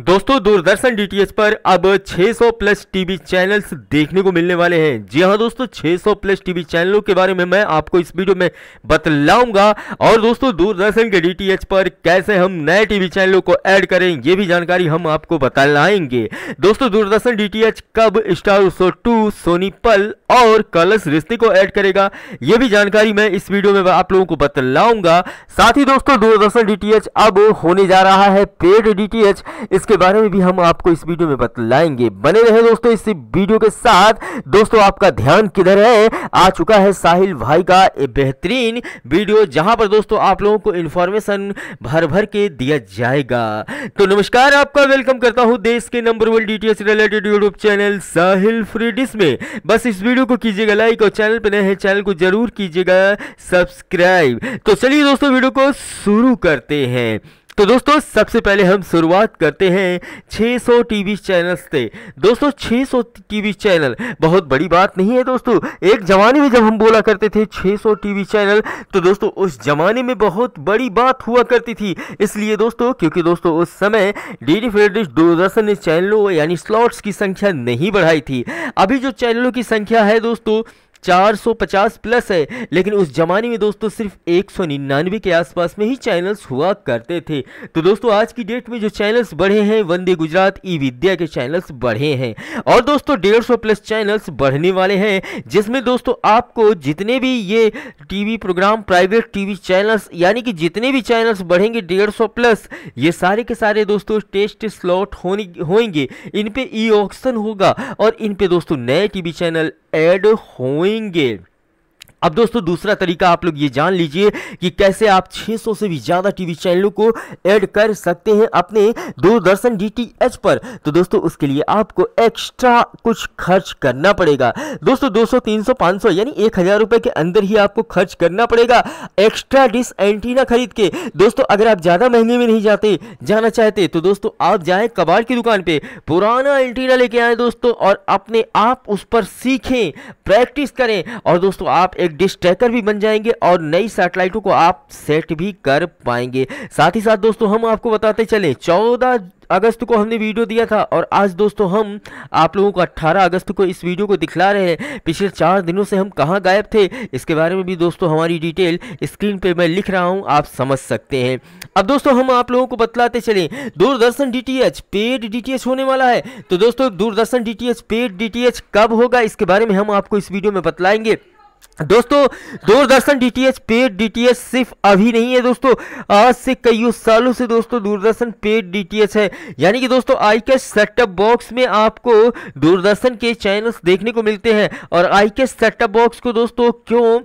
दोस्तों दूरदर्शन डी पर अब 600 प्लस टीवी चैनल्स देखने को मिलने वाले हैं जी हाँ दोस्तों 600 प्लस टीवी चैनलों के बारे में मैं आपको इस वीडियो में बतलाऊंगा और दोस्तों दूरदर्शन के डी पर कैसे हम नए टीवी चैनलों को ऐड करें ये भी जानकारी हम आपको बतलाएंगे दोस्तों दूरदर्शन डी कब स्टार सो टू सोनी पल और कलश रिश्ते को ऐड करेगा ये भी जानकारी मैं इस वीडियो में आप लोगों को बतलाऊंगा साथ ही दोस्तों दूरदर्शन डी अब होने जा रहा है पेड डी इस इसके बारे में भी हम आपको इस वीडियो में बतलाएंगे बने रहे दोस्तों इस वीडियो के साथ दोस्तों आपका ध्यान किधर है आ चुका है साहिल भाई का एक बेहतरीन वीडियो जहां पर दोस्तों आप लोगों को इन्फॉर्मेशन भर भर के दिया जाएगा तो नमस्कार आपका वेलकम करता हूं देश के number one DTS related YouTube channel Sahil free dish में बस इस वीडियो को कीजिएगा लाइक और चैनल पर नए हैं चैनल को जरूर कीजिएगा सब्सक्राइब तो चलिए दोस्तों वीडियो को शुरू करते हैं तो दोस्तों सबसे पहले हम शुरुआत करते हैं 600 टीवी चैनल्स से दोस्तों 600 टीवी चैनल बहुत बड़ी बात नहीं है दोस्तों एक ज़माने में जब हम बोला करते थे 600 टीवी चैनल तो दोस्तों उस ज़माने में बहुत बड़ी बात हुआ करती थी इसलिए दोस्तों क्योंकि दोस्तों उस समय डी फेडरिस्ट दूरदर्शन ने चैनलों यानी स्लॉट्स की संख्या नहीं बढ़ाई थी अभी जो चैनलों की संख्या है दोस्तों 450 प्लस है लेकिन उस जमाने में दोस्तों सिर्फ 199 के आसपास में ही चैनल्स हुआ करते थे तो दोस्तों आज की डेट में जो चैनल्स बढ़े हैं वंदे गुजरात ई विद्या के चैनल्स बढ़े हैं और दोस्तों सौ प्लस चैनल्स बढ़ने वाले हैं जिसमें दोस्तों आपको जितने भी ये TV program private TV channels यानी कि जितने भी चैनल्स बढ़ेंगे सौ प्लस ये सारे के सारे दोस्तों टेस्ट स्लॉट होने होंगे इन पे ई ऑक्शन होगा और इन पे दोस्तों नए टीवी चैनल ऐड होंगे अब दोस्तों दूसरा तरीका आप लोग ये जान लीजिए कि कैसे आप 600 से भी ज़्यादा टीवी चैनलों को ऐड कर सकते हैं अपने दूरदर्शन डीटीएच पर तो दोस्तों उसके लिए आपको एक्स्ट्रा कुछ खर्च करना पड़ेगा दोस्तों 200 300 500 यानी एक हज़ार रुपए के अंदर ही आपको खर्च करना पड़ेगा एक्स्ट्रा डिस एंटीना खरीद के दोस्तों अगर आप ज़्यादा महंगे में नहीं जाते जाना चाहते तो दोस्तों आप जाए कबाड़ की दुकान पर पुराना एंटीना लेके आए दोस्तों और अपने आप उस पर सीखें प्रैक्टिस करें और दोस्तों आप एक डिश ट्रैकर भी बन जाएंगे और नई सैटेलाइटों को आप सेट भी कर पाएंगे साथ ही साथ दोस्तों हम आपको बताते चले चौदह अगस्त को हमने वीडियो दिया था और आज दोस्तों हम आप लोगों को 18 अगस्त को इस वीडियो को दिखला रहे हैं पिछले चार दिनों से हम कहाँ गायब थे इसके बारे में भी दोस्तों हमारी डिटेल स्क्रीन पे मैं लिख रहा हूँ आप समझ सकते हैं अब दोस्तों हम आप लोगों को बतलाते चले दूरदर्शन डी पेड डी होने वाला है तो दोस्तों दूरदर्शन डी पेड डी कब होगा इसके बारे में हम आपको इस वीडियो में बतलाएंगे दोस्तों दूरदर्शन डीटीएच पेड डीटीएच सिर्फ अभी नहीं है दोस्तों आज से कई सालों से दोस्तों दूरदर्शन पेड डीटीएच है यानी कि दोस्तों आई कैश सेटअप बॉक्स में आपको दूरदर्शन के चैनल्स देखने को मिलते हैं और आई कैश सेटअप बॉक्स को दोस्तों क्यों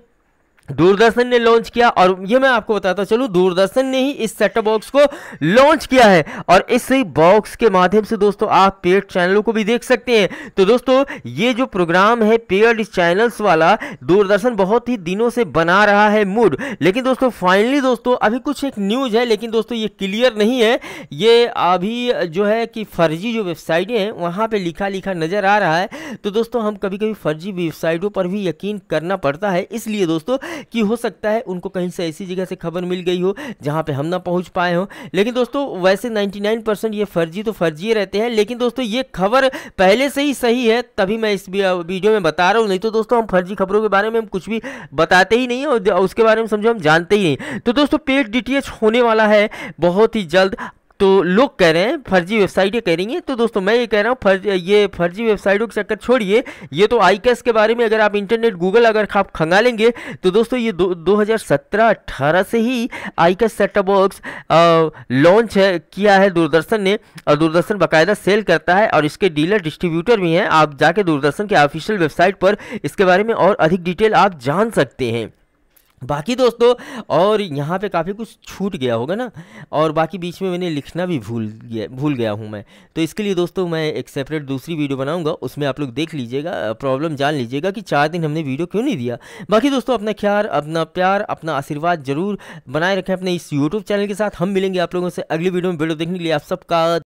दूरदर्शन ने लॉन्च किया और ये मैं आपको बताता चलूँ दूरदर्शन ने ही इस सेटअप बॉक्स को लॉन्च किया है और इस बॉक्स के माध्यम से दोस्तों आप पेड चैनलों को भी देख सकते हैं तो दोस्तों ये जो प्रोग्राम है पेड चैनल्स वाला दूरदर्शन बहुत ही दिनों से बना रहा है मूड लेकिन दोस्तों फाइनली दोस्तों अभी कुछ एक न्यूज है लेकिन दोस्तों ये क्लियर नहीं है ये अभी जो है कि फर्जी जो वेबसाइटें हैं वहाँ पर लिखा लिखा नज़र आ रहा है तो दोस्तों हम कभी कभी फर्जी वेबसाइटों पर भी यकीन करना पड़ता है इसलिए दोस्तों कि हो सकता है उनको कहीं से ऐसी जगह से खबर मिल गई हो जहाँ पर हम ना पहुँच पाए हों लेकिन दोस्तों वैसे 99 परसेंट ये फर्जी तो फर्जी रहते हैं लेकिन दोस्तों ये खबर पहले से ही सही है तभी मैं इस वीडियो में बता रहा हूँ नहीं तो दोस्तों हम फर्जी खबरों के बारे में हम कुछ भी बताते ही नहीं और उसके बारे में समझो हम जानते ही नहीं तो दोस्तों पेड डी होने वाला है बहुत ही जल्द तो लोग कह रहे हैं फर्जी वेबसाइटें कह रही हैं तो दोस्तों मैं ये कह रहा हूँ फर्ज ये फर्जी वेबसाइटों के चक्कर छोड़िए ये तो आई कैस के बारे में अगर आप इंटरनेट गूगल अगर आप खंगालेंगे तो दोस्तों ये दो, 2017 हज़ार सत्रह अट्ठारह से ही I CAS setup box launch है किया है दूरदर्शन ने और दूरदर्शन बाकायदा सेल करता है और इसके डीलर डिस्ट्रीब्यूटर भी हैं आप जाके दूरदर्शन के ऑफिशियल वेबसाइट पर इसके बारे में और अधिक डिटेल आप जान सकते हैं बाकी दोस्तों और यहाँ पे काफ़ी कुछ छूट गया होगा ना और बाकी बीच में मैंने लिखना भी भूल गया भूल गया हूँ मैं तो इसके लिए दोस्तों मैं एक सेपरेट दूसरी वीडियो बनाऊँगा उसमें आप लोग देख लीजिएगा प्रॉब्लम जान लीजिएगा कि चार दिन हमने वीडियो क्यों नहीं दिया बाकी दोस्तों अपना ख्याल अपना प्यार अपना आशीर्वाद जरूर बनाए रखें अपने इस यूट्यूब चैनल के साथ हम मिलेंगे आप लोगों से अगली वीडियो में वीडियो देखने के लिए आप सबका